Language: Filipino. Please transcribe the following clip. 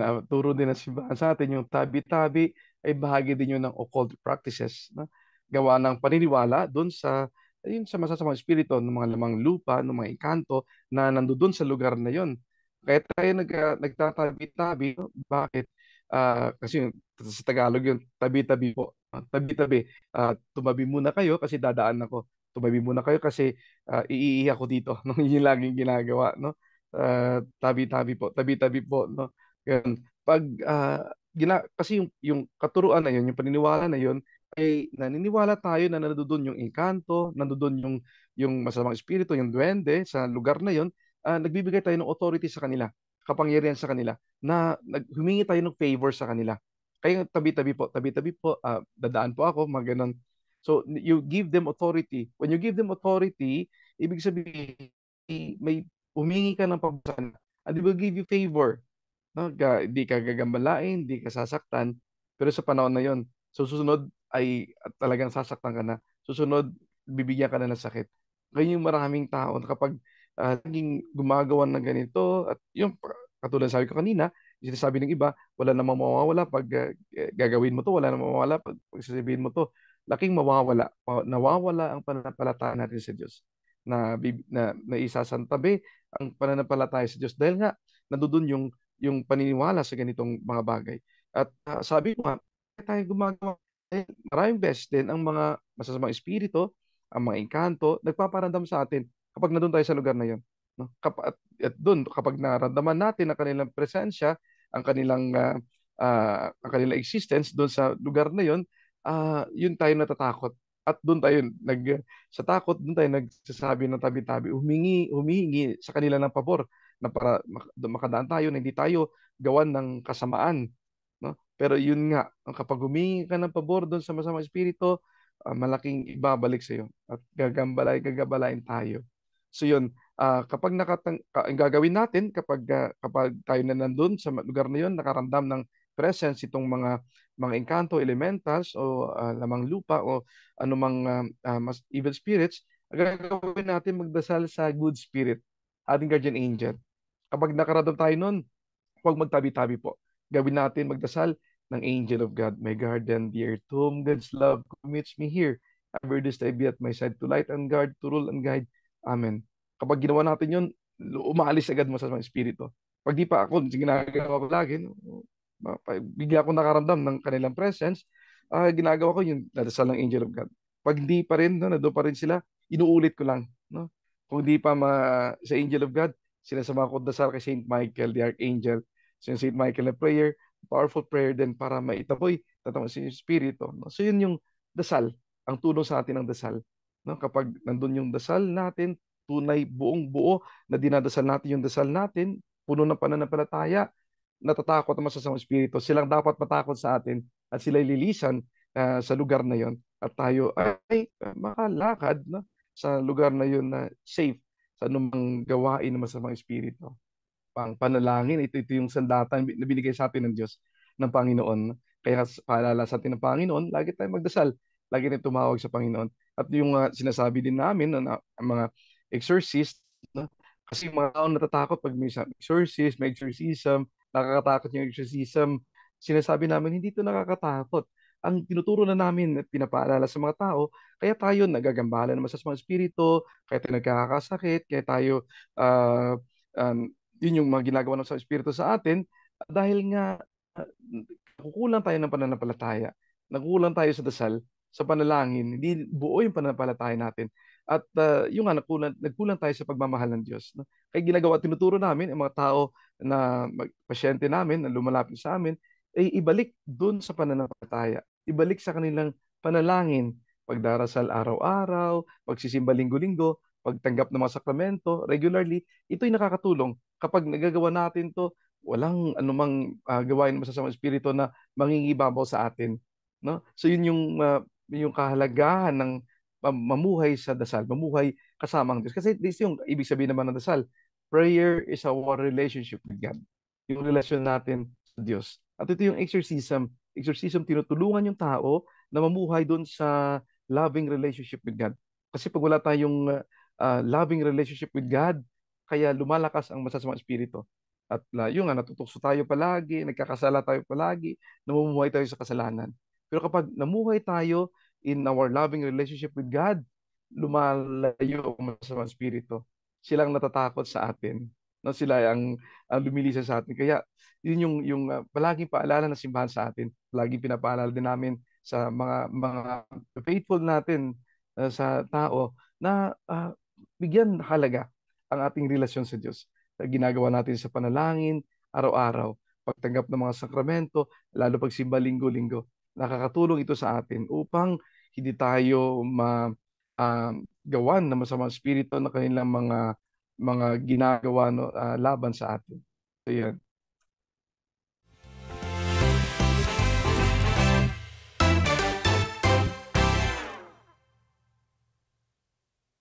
na turo din ng simbahan sa atin, yung tabi-tabi ay bahagi din yun ng occult practices na gawa ng paniniwala doon sa yun sa masasamang espiritu ng mga lamang lupa, ng mga ikanto na nandoon sa lugar na yon. Kaya tayo nag, ah, nagtatabi-tabi. no? Bakit? Uh, kasi sa Tagalog yung tabi-tabi po. Tabi-tabi. Uh, tumabi muna kayo kasi dadaan ako. Tumabi muna kayo kasi uh, iiiyak ko dito. No? yung laging ginagawa. No? Uh, tabi-tabi po. Tabi-tabi po. No? Yun. Pag, uh, gina, kasi yung, yung katuruan na yun, yung paniniwala na yun, ay naniniwala tayo na nandoon yung engkanto, nandoon yung yung masamang espiritu, yung duwende sa lugar na yon, uh, ah, nagbibigay tayo ng authority sa kanila, kapangyarihan sa kanila na naghumingi tayo ng favor sa kanila. Kaya tabi-tabi po, tabi-tabi po, uh, dadaan po ako, mga ganun. So you give them authority. When you give them authority, ibig sabihin may humingi ka ng pabasa and they will give you favor no, ga, hindi ka gagambalain, hindi ka sasaktan. Pero sa panahon na yon, susunod ay talagang sasaktan ka na. Susunod, bibigyan ka na ng sakit. Ngayon yung maraming tao kapag uh, naging gumagawa ng ganito at yung katulad sabi ko kanina, sinasabi ng iba, wala namang mawawala pag uh, gagawin mo to, wala namang mawawala pag, pag sasabihin mo to. Laking mawawala, nawawala ang pananampalataya natin sa Diyos na, na, na isasantabi ang pananampalataya sa Diyos dahil nga nandoon yung yung paniniwala sa ganitong mga bagay. At uh, sabi ko nga, tayo gumagawa maraming best din ang mga masasamang espiritu, ang mga engkanto, nagpaparandam sa atin kapag nandun tayo sa lugar na yon. No? Kap- at, at doon, kapag naramdaman natin ang kanilang presensya, ang kanilang uh, uh, ang kanilang existence doon sa lugar na yon, uh, yun tayo natatakot at doon tayo nag sa takot doon tayo nagsasabi ng tabi-tabi humingi humingi sa kanila ng pabor na para makadaan tayo na hindi tayo gawan ng kasamaan. No? Pero yun nga, kapag humingi ka ng pabor doon sa masamang espiritu, uh, malaking ibabalik sa iyo at gagambalay, gagabalain tayo. So yun, uh, kapag nakatang, ka, gagawin natin kapag uh, kapag tayo na nandoon sa lugar na yun, nakaramdam ng presence itong mga mga engkanto, elementals o uh, lamang lupa o anumang uh, uh, mas evil spirits, ang gagawin natin magdasal sa good spirit, ating guardian angel kapag nakaradam tayo nun, huwag magtabi-tabi po. Gawin natin magdasal ng angel of God, my garden, dear, tomb, God's love commits me here. Ever this day be at my side to light and guard, to rule and guide. Amen. Kapag ginawa natin yun, umaalis agad masasamang espiritu. Pag di pa ako, ginagawa ko lagi, bigla ako nakaramdam ng kanilang presence, uh, ginagawa ko yung dadasal ng angel of God. Pag di pa rin, no, nado pa rin sila, inuulit ko lang. No? Kung di pa ma, sa angel of God, sila sa mga dasal kay St. Michael the Archangel. So yung St. Michael na prayer, powerful prayer din para maitaboy tatawag si Espiritu. No? So yun yung dasal, ang tunong sa atin ng dasal. No? Kapag nandun yung dasal natin, tunay buong buo na dinadasal natin yung dasal natin, puno ng pananampalataya, natatakot ang masasamang espiritu. Silang dapat matakot sa atin at sila lilisan uh, sa lugar na yon at tayo ay ah, makalakad no? sa lugar na yon na safe sa anumang gawain ng masamang espiritu. Pang panalangin, ito, ito yung sandata na binigay sa atin ng Diyos, ng Panginoon. Kaya paalala sa atin ng Panginoon, lagi tayong magdasal, lagi tayong tumawag sa Panginoon. At yung uh, sinasabi din namin, no, ang mga exorcist, no, kasi mga tao natatakot pag may exorcist, may exorcism, nakakatakot yung exorcism. Sinasabi namin, hindi ito nakakatakot ang tinuturo na namin at pinapaalala sa mga tao, kaya tayo nagagambala naman sa mga espiritu, kaya tayo nagkakasakit, kaya tayo, uh, um, yun yung mga ginagawa ng sa espiritu sa atin, dahil nga uh, kukulang tayo ng pananampalataya, nagkukulang tayo sa dasal, sa panalangin, hindi buo yung pananampalataya natin. At uh, yung nga, nagkulang, nagkulang tayo sa pagmamahal ng Diyos. No? Kaya ginagawa, tinuturo namin ang mga tao na pasyente namin, na lumalapit sa amin, ay eh, ibalik doon sa pananampalataya. Ibalik sa kanilang panalangin, pagdarasal araw-araw, pagsisimba linggo-linggo, pagtanggap ng mga sakramento regularly. Ito'y nakakatulong kapag nagagawa natin to walang anumang uh, gawain masasamang espiritu na mangingibabaw sa atin no so yun yung uh, yung kahalagahan ng mamuhay sa dasal mamuhay kasama ang Diyos kasi this yung ibig sabihin naman ng dasal prayer is our relationship with God yung relasyon natin Diyos. At ito yung exorcism. Exorcism, tinutulungan yung tao na mamuhay doon sa loving relationship with God. Kasi pag wala tayong uh, loving relationship with God, kaya lumalakas ang masasamang espiritu. At uh, yun nga, natutukso tayo palagi, nagkakasala tayo palagi, namumuhay tayo sa kasalanan. Pero kapag namuhay tayo in our loving relationship with God, lumalayo ang masasamang spirito. Silang natatakot sa atin na sila ang, ang lumilisa sa atin. Kaya yun yung, yung uh, palaging paalala ng simbahan sa atin. Laging pinapaalala din namin sa mga mga faithful natin uh, sa tao na uh, bigyan halaga ang ating relasyon sa Diyos. Ginagawa natin sa panalangin, araw-araw, pagtanggap ng mga sakramento, lalo pag simba linggo-linggo. Nakakatulong ito sa atin upang hindi tayo ma, uh, gawan ng masamang spirito na kanilang mga mga ginagawa no, uh, laban sa atin. So, yun.